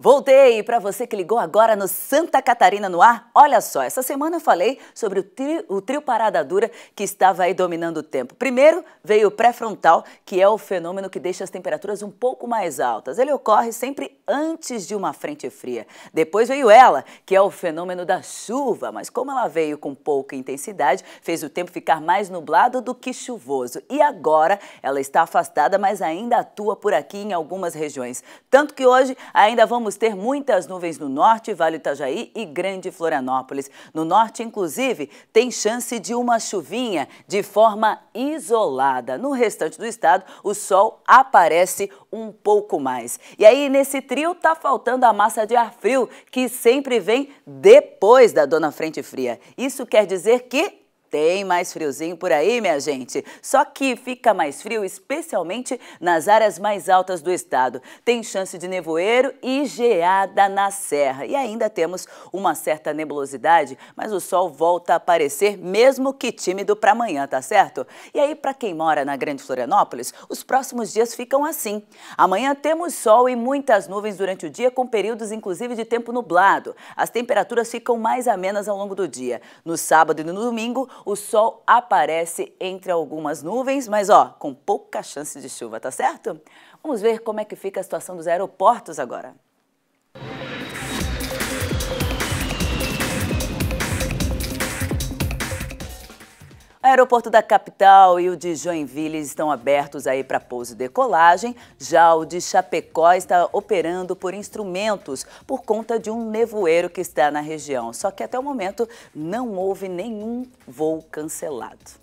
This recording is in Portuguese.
Voltei para você que ligou agora no Santa Catarina no ar. Olha só, essa semana eu falei sobre o trio, o trio parada dura que estava aí dominando o tempo. Primeiro veio o pré-frontal, que é o fenômeno que deixa as temperaturas um pouco mais altas. Ele ocorre sempre antes de uma frente fria. Depois veio ela, que é o fenômeno da chuva, mas como ela veio com pouca intensidade, fez o tempo ficar mais nublado do que chuvoso. E agora ela está afastada, mas ainda atua por aqui em algumas regiões. Tanto que hoje ainda vamos ter muitas nuvens no norte, Vale Itajaí e Grande Florianópolis. No norte, inclusive, tem chance de uma chuvinha de forma isolada. No restante do estado, o sol aparece um pouco mais. E aí, nesse trio, tá faltando a massa de ar frio, que sempre vem depois da dona frente fria. Isso quer dizer que tem mais friozinho por aí, minha gente. Só que fica mais frio, especialmente nas áreas mais altas do estado. Tem chance de nevoeiro e geada na serra. E ainda temos uma certa nebulosidade, mas o sol volta a aparecer, mesmo que tímido para amanhã, tá certo? E aí, para quem mora na Grande Florianópolis, os próximos dias ficam assim. Amanhã temos sol e muitas nuvens durante o dia, com períodos inclusive de tempo nublado. As temperaturas ficam mais amenas ao longo do dia. No sábado e no domingo, o sol aparece entre algumas nuvens, mas ó, com pouca chance de chuva, tá certo? Vamos ver como é que fica a situação dos aeroportos agora. Aeroporto da capital e o de Joinville estão abertos aí para pouso e decolagem. Já o de Chapecó está operando por instrumentos por conta de um nevoeiro que está na região. Só que até o momento não houve nenhum voo cancelado.